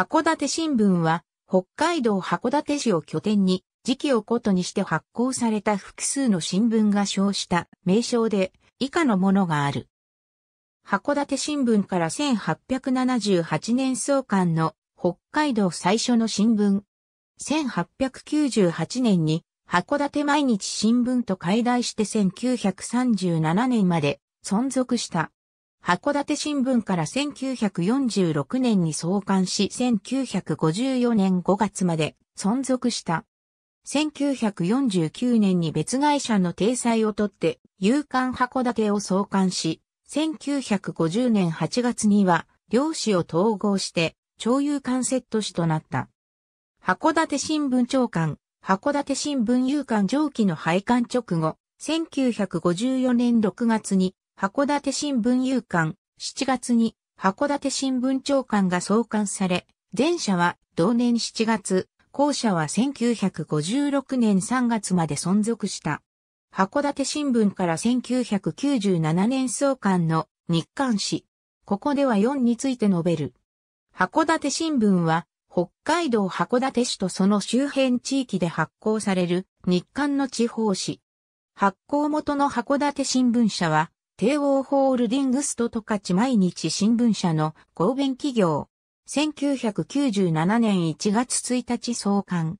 函館新聞は、北海道函館市を拠点に、時期をことにして発行された複数の新聞が称した名称で、以下のものがある。函館新聞から1878年創刊の北海道最初の新聞。1898年に函館毎日新聞と解題して1937年まで存続した。函館新聞から1946年に創刊し1954年5月まで存続した。1949年に別会社の体裁をとって、有刊函館を創刊し、1950年8月には、両紙を統合して、超有刊セット紙となった。函館新聞長官、函館新聞有刊上記の廃刊直後、1954年6月に函館新聞有刊、7月に函館新聞長官が創刊され、前者は同年7月、後者は1956年3月まで存続した。函館新聞から1997年創刊の日刊誌。ここでは4について述べる。函館新聞は北海道函館市とその周辺地域で発行される日刊の地方紙。発行元の函館新聞社は帝王ホールディングスと十勝毎日新聞社の合弁企業。1997年1月1日創刊。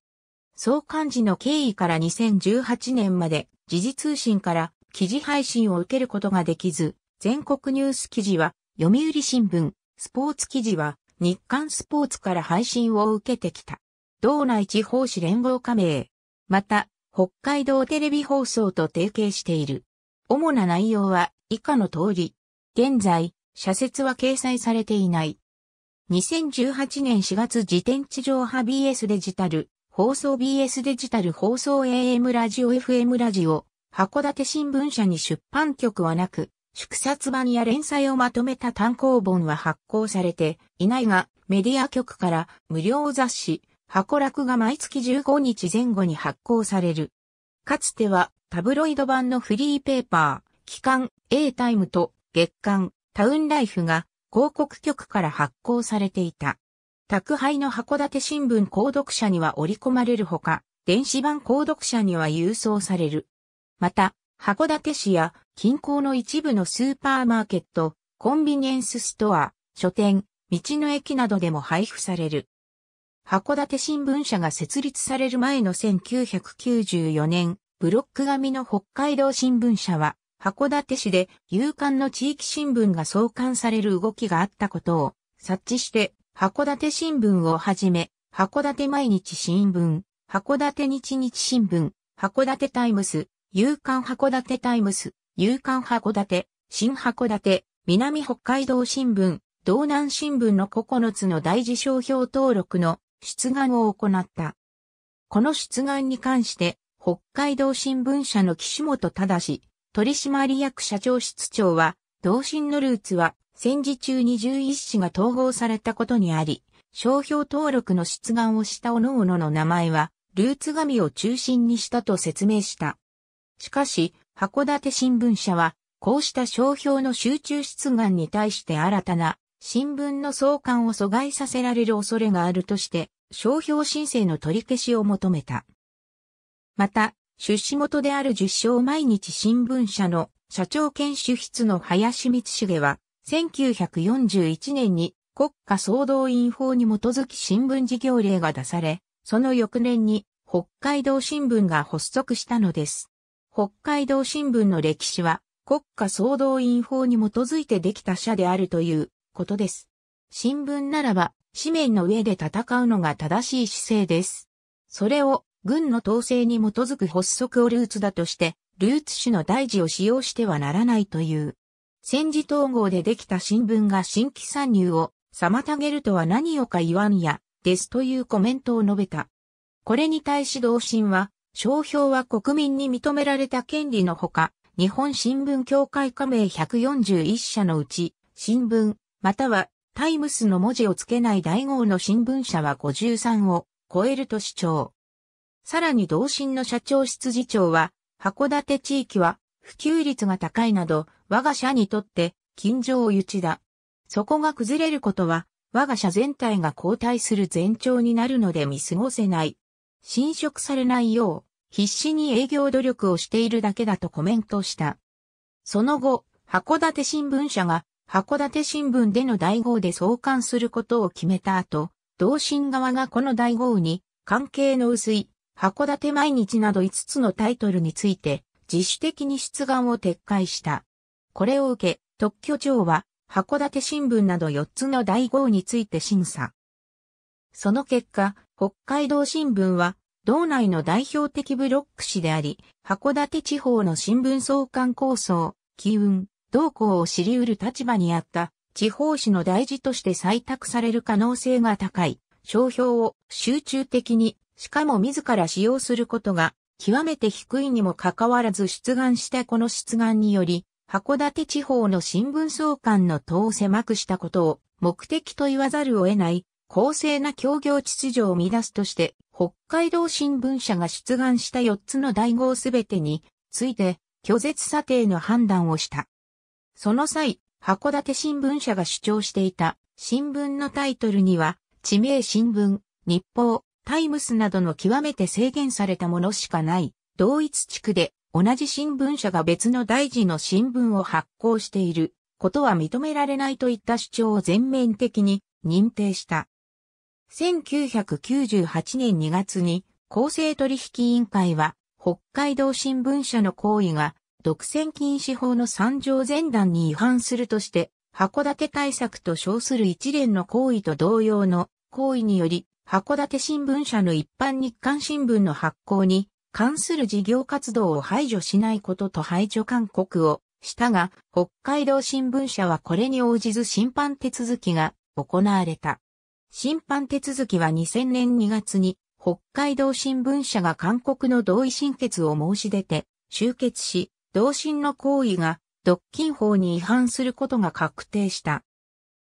創刊時の経緯から2018年まで時事通信から記事配信を受けることができず、全国ニュース記事は読売新聞、スポーツ記事は日刊スポーツから配信を受けてきた。道内地方紙連合加盟。また、北海道テレビ放送と提携している。主な内容は、以下の通り。現在、社説は掲載されていない。2018年4月時点地上波 BS デジタル、放送 BS デジタル放送 AM ラジオ FM ラジオ、函館新聞社に出版局はなく、祝冊版や連載をまとめた単行本は発行されていないが、メディア局から無料雑誌、箱楽が毎月15日前後に発行される。かつてはタブロイド版のフリーペーパー、期間 A タイムと月間タウンライフが広告局から発行されていた。宅配の函館新聞購読者には織り込まれるほか、電子版購読者には郵送される。また、函館市や近郊の一部のスーパーマーケット、コンビニエンスストア、書店、道の駅などでも配布される。函館新聞社が設立される前の1994年、ブロック紙の北海道新聞社は函館市で夕刊の地域新聞が創刊される動きがあったことを察知して、函館新聞をはじめ、函館毎日新聞、函館日日新聞、函館タイムス、夕刊函館タイムス、夕刊函館、新函館、南北海道新聞、道南新聞の9つの大事商標登録の出願を行った。この出願に関して、北海道新聞社の岸本し。取締役社長室長は、同心のルーツは、戦時中に11師が統合されたことにあり、商標登録の出願をした各々の名前は、ルーツ紙を中心にしたと説明した。しかし、函館新聞社は、こうした商標の集中出願に対して新たな新聞の創刊を阻害させられる恐れがあるとして、商標申請の取り消しを求めた。また、出資元である十章毎日新聞社の社長兼主筆の林光重は、1941年に国家総動員法に基づき新聞事業令が出され、その翌年に北海道新聞が発足したのです。北海道新聞の歴史は国家総動員法に基づいてできた社であるということです。新聞ならば紙面の上で戦うのが正しい姿勢です。それを軍の統制に基づく発足をルーツだとして、ルーツ種の大事を使用してはならないという。戦時統合でできた新聞が新規参入を妨げるとは何をか言わんや、ですというコメントを述べた。これに対し同心は、商標は国民に認められた権利のほか、日本新聞協会加盟141社のうち、新聞、またはタイムスの文字をつけない大号の新聞社は53を超えると主張。さらに同心の社長室次長は、函館地域は普及率が高いなど、我が社にとって近所誘致だ。そこが崩れることは、我が社全体が後退する前兆になるので見過ごせない。侵食されないよう、必死に営業努力をしているだけだとコメントした。その後、函館新聞社が、函館新聞での大号で創刊することを決めた後、同心側がこの大号に、関係の薄い、函館毎日など5つのタイトルについて、自主的に出願を撤回した。これを受け、特許庁は、函館新聞など4つの第号について審査。その結果、北海道新聞は、道内の代表的ブロック紙であり、函館地方の新聞創刊構想、機運、同向を知り得る立場にあった、地方紙の大事として採択される可能性が高い、商標を集中的にしかも自ら使用することが極めて低いにもかかわらず出願したこの出願により、函館地方の新聞総監の党を狭くしたことを目的と言わざるを得ない公正な協業秩序を乱すとして、北海道新聞社が出願した4つの大号すべてについて拒絶査定の判断をした。その際、函館新聞社が主張していた新聞のタイトルには、地名新聞、日報、タイムスなどの極めて制限されたものしかない、同一地区で同じ新聞社が別の大事の新聞を発行していることは認められないといった主張を全面的に認定した。1998年2月に公正取引委員会は北海道新聞社の行為が独占禁止法の3条前段に違反するとして函館対策と称する一連の行為と同様の行為により函館新聞社の一般日刊新聞の発行に関する事業活動を排除しないことと排除勧告をしたが、北海道新聞社はこれに応じず審判手続きが行われた。審判手続きは2000年2月に北海道新聞社が勧告の同意審決を申し出て終結し、同心の行為が独禁法に違反することが確定した。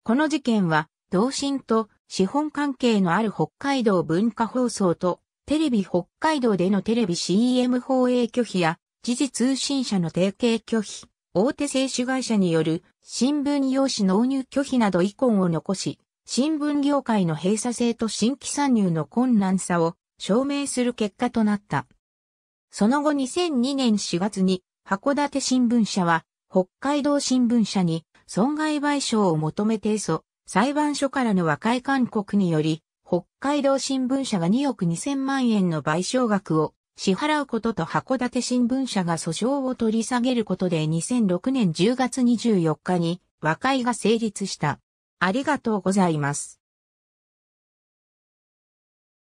この事件は同心と資本関係のある北海道文化放送と、テレビ北海道でのテレビ CM 放映拒否や、時事通信社の提携拒否、大手製紙会社による新聞用紙納入拒否など遺恨を残し、新聞業界の閉鎖性と新規参入の困難さを証明する結果となった。その後2002年4月に函館新聞社は北海道新聞社に損害賠償を求め提訴、裁判所からの和解勧告により、北海道新聞社が2億2000万円の賠償額を支払うことと函館新聞社が訴訟を取り下げることで2006年10月24日に和解が成立した。ありがとうございます。